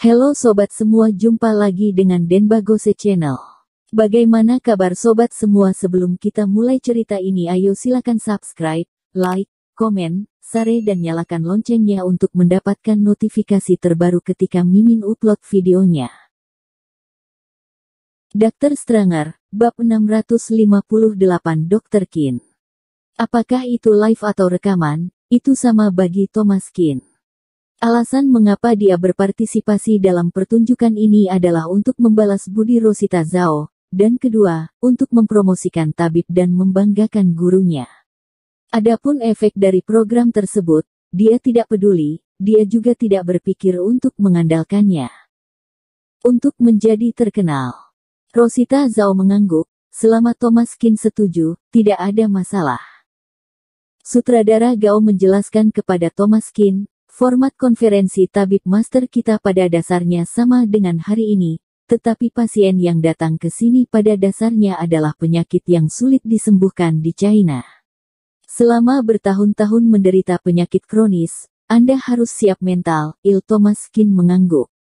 Halo sobat semua, jumpa lagi dengan Denbagose Channel. Bagaimana kabar sobat semua sebelum kita mulai cerita ini ayo silakan subscribe, like, komen, share dan nyalakan loncengnya untuk mendapatkan notifikasi terbaru ketika Mimin upload videonya. Dr. Stranger, Bab 658 Dr. Kin Apakah itu live atau rekaman, itu sama bagi Thomas Kin. Alasan mengapa dia berpartisipasi dalam pertunjukan ini adalah untuk membalas budi Rosita Zhao, dan kedua, untuk mempromosikan tabib dan membanggakan gurunya. Adapun efek dari program tersebut, dia tidak peduli, dia juga tidak berpikir untuk mengandalkannya. Untuk menjadi terkenal, Rosita Zhao mengangguk, selama Thomas Kin setuju, tidak ada masalah. Sutradara Gao menjelaskan kepada Thomas Kin, Format konferensi tabib master kita pada dasarnya sama dengan hari ini, tetapi pasien yang datang ke sini pada dasarnya adalah penyakit yang sulit disembuhkan di China. Selama bertahun-tahun menderita penyakit kronis, Anda harus siap mental, Il Thomas Kin mengangguk.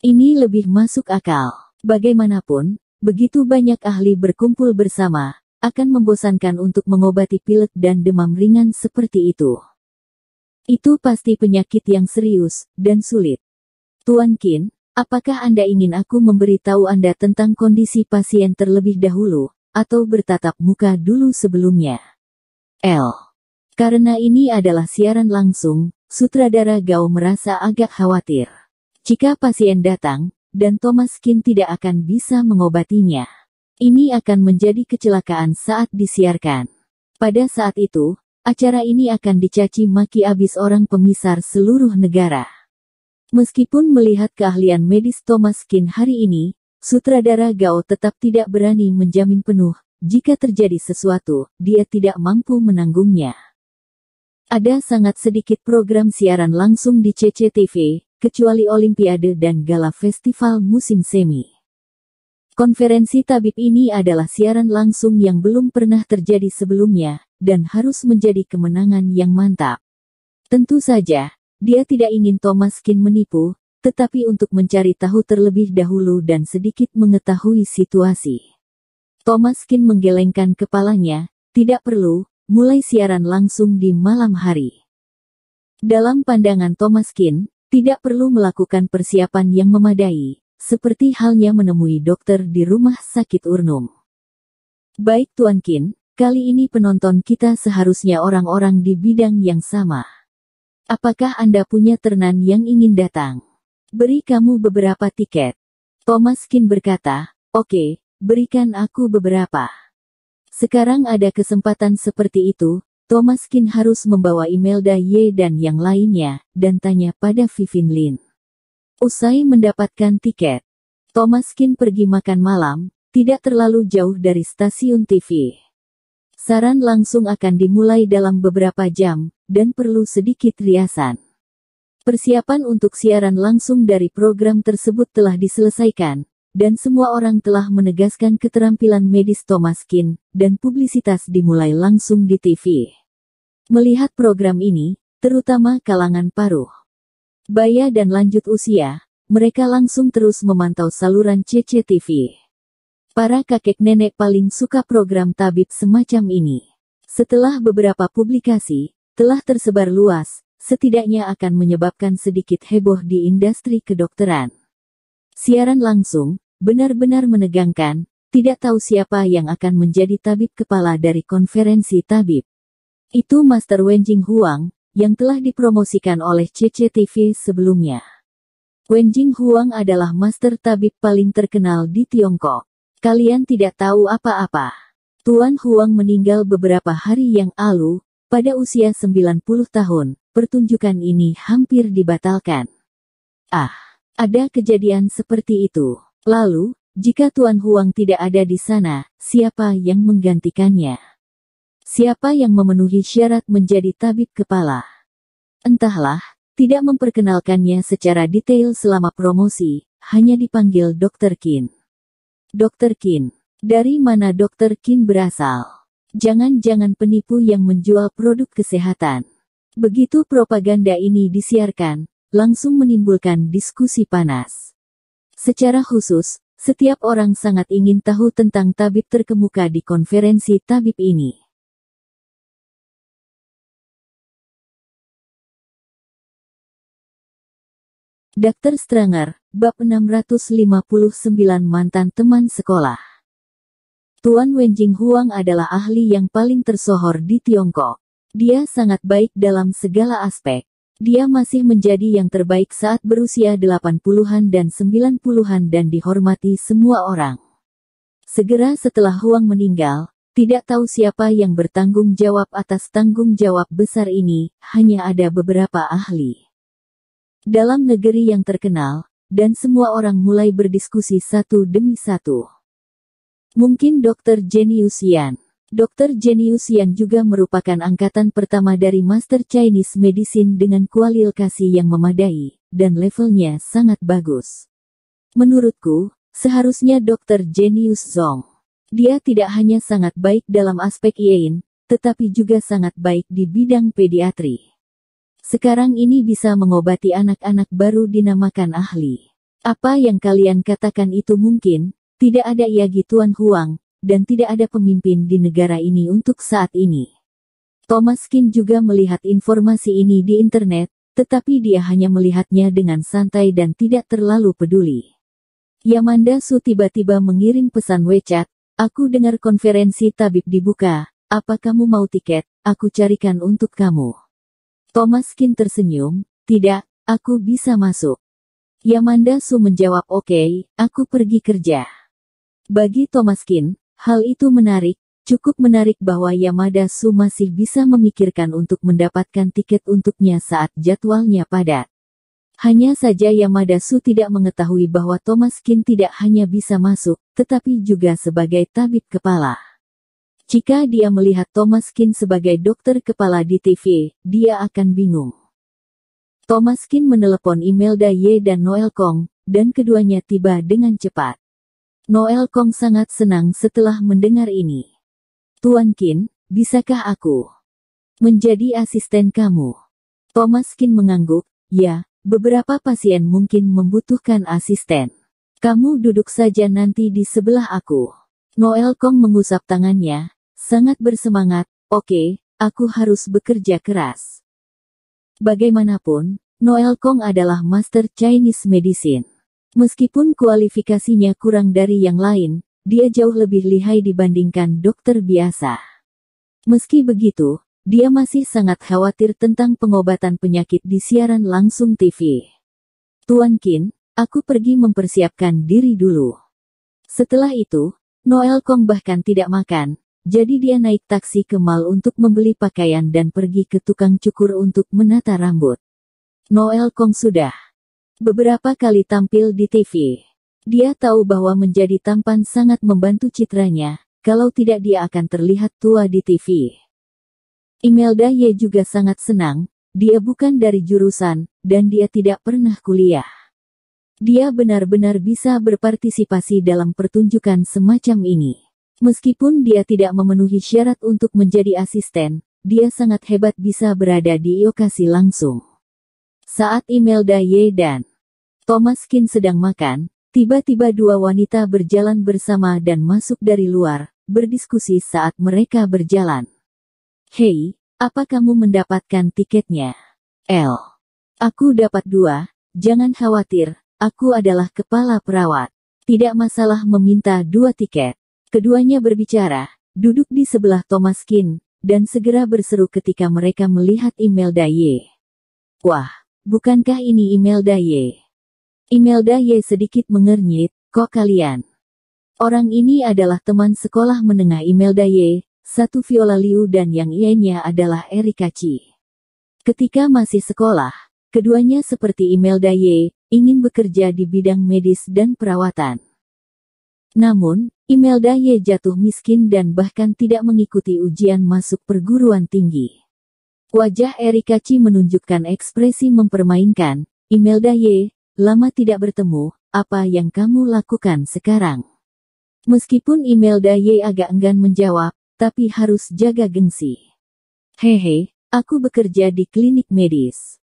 Ini lebih masuk akal. Bagaimanapun, begitu banyak ahli berkumpul bersama, akan membosankan untuk mengobati pilek dan demam ringan seperti itu. Itu pasti penyakit yang serius, dan sulit. Tuan Kin, apakah Anda ingin aku memberitahu Anda tentang kondisi pasien terlebih dahulu, atau bertatap muka dulu sebelumnya? L. Karena ini adalah siaran langsung, sutradara Gao merasa agak khawatir. Jika pasien datang, dan Thomas Kin tidak akan bisa mengobatinya. Ini akan menjadi kecelakaan saat disiarkan. Pada saat itu, Acara ini akan dicaci maki abis orang pemisar seluruh negara. Meskipun melihat keahlian medis Thomas Kin hari ini, sutradara Gao tetap tidak berani menjamin penuh, jika terjadi sesuatu, dia tidak mampu menanggungnya. Ada sangat sedikit program siaran langsung di CCTV, kecuali Olimpiade dan Gala Festival Musim Semi. Konferensi tabib ini adalah siaran langsung yang belum pernah terjadi sebelumnya, dan harus menjadi kemenangan yang mantap. Tentu saja, dia tidak ingin Thomas Kin menipu, tetapi untuk mencari tahu terlebih dahulu dan sedikit mengetahui situasi. Thomas Kin menggelengkan kepalanya, tidak perlu, mulai siaran langsung di malam hari. Dalam pandangan Thomas Kin, tidak perlu melakukan persiapan yang memadai, seperti halnya menemui dokter di rumah sakit Urnum. Baik Tuan Kin, Kali ini penonton kita seharusnya orang-orang di bidang yang sama. Apakah Anda punya ternan yang ingin datang? Beri kamu beberapa tiket. Thomas Kin berkata, oke, okay, berikan aku beberapa. Sekarang ada kesempatan seperti itu, Thomas Kin harus membawa Imelda Ye dan yang lainnya, dan tanya pada Vivin Lin. Usai mendapatkan tiket, Thomas Kin pergi makan malam, tidak terlalu jauh dari stasiun TV. Saran langsung akan dimulai dalam beberapa jam, dan perlu sedikit riasan. Persiapan untuk siaran langsung dari program tersebut telah diselesaikan, dan semua orang telah menegaskan keterampilan medis Thomaskin dan publisitas dimulai langsung di TV. Melihat program ini, terutama kalangan paruh, baya dan lanjut usia, mereka langsung terus memantau saluran CCTV. Para kakek nenek paling suka program tabib semacam ini. Setelah beberapa publikasi, telah tersebar luas, setidaknya akan menyebabkan sedikit heboh di industri kedokteran. Siaran langsung, benar-benar menegangkan, tidak tahu siapa yang akan menjadi tabib kepala dari konferensi tabib. Itu Master Wenjing Huang, yang telah dipromosikan oleh CCTV sebelumnya. Wenjing Huang adalah master tabib paling terkenal di Tiongkok. Kalian tidak tahu apa-apa. Tuan Huang meninggal beberapa hari yang lalu, pada usia 90 tahun, pertunjukan ini hampir dibatalkan. Ah, ada kejadian seperti itu. Lalu, jika Tuan Huang tidak ada di sana, siapa yang menggantikannya? Siapa yang memenuhi syarat menjadi tabib kepala? Entahlah, tidak memperkenalkannya secara detail selama promosi, hanya dipanggil Dr. Kin. Dr. Kin. Dari mana Dr. Kin berasal? Jangan-jangan penipu yang menjual produk kesehatan. Begitu propaganda ini disiarkan, langsung menimbulkan diskusi panas. Secara khusus, setiap orang sangat ingin tahu tentang tabib terkemuka di konferensi tabib ini. Dr. Stranger, Bab 659 Mantan Teman Sekolah Tuan Wenjing Huang adalah ahli yang paling tersohor di Tiongkok. Dia sangat baik dalam segala aspek. Dia masih menjadi yang terbaik saat berusia 80-an dan 90-an dan dihormati semua orang. Segera setelah Huang meninggal, tidak tahu siapa yang bertanggung jawab atas tanggung jawab besar ini, hanya ada beberapa ahli dalam negeri yang terkenal, dan semua orang mulai berdiskusi satu demi satu. Mungkin Dr. Genius Yan. Dr. Genius Yan juga merupakan angkatan pertama dari Master Chinese Medicine dengan kualifikasi yang memadai, dan levelnya sangat bagus. Menurutku, seharusnya Dr. Genius Zong. Dia tidak hanya sangat baik dalam aspek Yin, tetapi juga sangat baik di bidang pediatri sekarang ini bisa mengobati anak-anak baru dinamakan ahli. Apa yang kalian katakan itu mungkin, tidak ada Yagi Tuan Huang, dan tidak ada pemimpin di negara ini untuk saat ini. Thomas Kin juga melihat informasi ini di internet, tetapi dia hanya melihatnya dengan santai dan tidak terlalu peduli. Yamanda Su tiba-tiba mengirim pesan WeChat, Aku dengar konferensi tabib dibuka, apa kamu mau tiket, aku carikan untuk kamu. Thomas Kin tersenyum, tidak, aku bisa masuk. Yamanda Su menjawab oke, okay, aku pergi kerja. Bagi Thomas Kin, hal itu menarik, cukup menarik bahwa Yamada Su masih bisa memikirkan untuk mendapatkan tiket untuknya saat jadwalnya padat. Hanya saja Yamada Su tidak mengetahui bahwa Thomas Kin tidak hanya bisa masuk, tetapi juga sebagai tabib kepala. Jika dia melihat Thomas Kin sebagai dokter kepala di TV, dia akan bingung. Thomas Kin menelepon Imelda Ye dan Noel Kong, dan keduanya tiba dengan cepat. Noel Kong sangat senang setelah mendengar ini. Tuan Kin, bisakah aku menjadi asisten kamu? Thomas Kin mengangguk, ya, beberapa pasien mungkin membutuhkan asisten. Kamu duduk saja nanti di sebelah aku. Noel Kong mengusap tangannya, sangat bersemangat, oke, okay, aku harus bekerja keras. Bagaimanapun, Noel Kong adalah master Chinese medicine. Meskipun kualifikasinya kurang dari yang lain, dia jauh lebih lihai dibandingkan dokter biasa. Meski begitu, dia masih sangat khawatir tentang pengobatan penyakit di siaran langsung TV. Tuan Kin, aku pergi mempersiapkan diri dulu. Setelah itu, Noel Kong bahkan tidak makan, jadi dia naik taksi ke mal untuk membeli pakaian dan pergi ke tukang cukur untuk menata rambut. Noel Kong sudah beberapa kali tampil di TV. Dia tahu bahwa menjadi tampan sangat membantu citranya, kalau tidak dia akan terlihat tua di TV. Imelda Ye juga sangat senang, dia bukan dari jurusan, dan dia tidak pernah kuliah dia benar-benar bisa berpartisipasi dalam pertunjukan semacam ini. Meskipun dia tidak memenuhi syarat untuk menjadi asisten, dia sangat hebat bisa berada di lokasi langsung. Saat Imelda Ye dan Thomas Kin sedang makan, tiba-tiba dua wanita berjalan bersama dan masuk dari luar, berdiskusi saat mereka berjalan. Hei, apa kamu mendapatkan tiketnya? L. Aku dapat dua, jangan khawatir, Aku adalah kepala perawat. Tidak masalah meminta dua tiket. Keduanya berbicara, duduk di sebelah Thomas Kin, dan segera berseru ketika mereka melihat email Daye. Wah, bukankah ini email Daye? Email Daye sedikit mengernyit, kok kalian? Orang ini adalah teman sekolah menengah email Daye, satu Viola Liu dan yang ianya adalah Erika Chi. Ketika masih sekolah, keduanya seperti Imelda Ye, ingin bekerja di bidang medis dan perawatan. Namun, Imelda Y jatuh miskin dan bahkan tidak mengikuti ujian masuk perguruan tinggi. Wajah Erika Chi menunjukkan ekspresi mempermainkan, Imelda Y, lama tidak bertemu, apa yang kamu lakukan sekarang? Meskipun Imelda Y agak enggan menjawab, tapi harus jaga gengsi. Hehe, aku bekerja di klinik medis.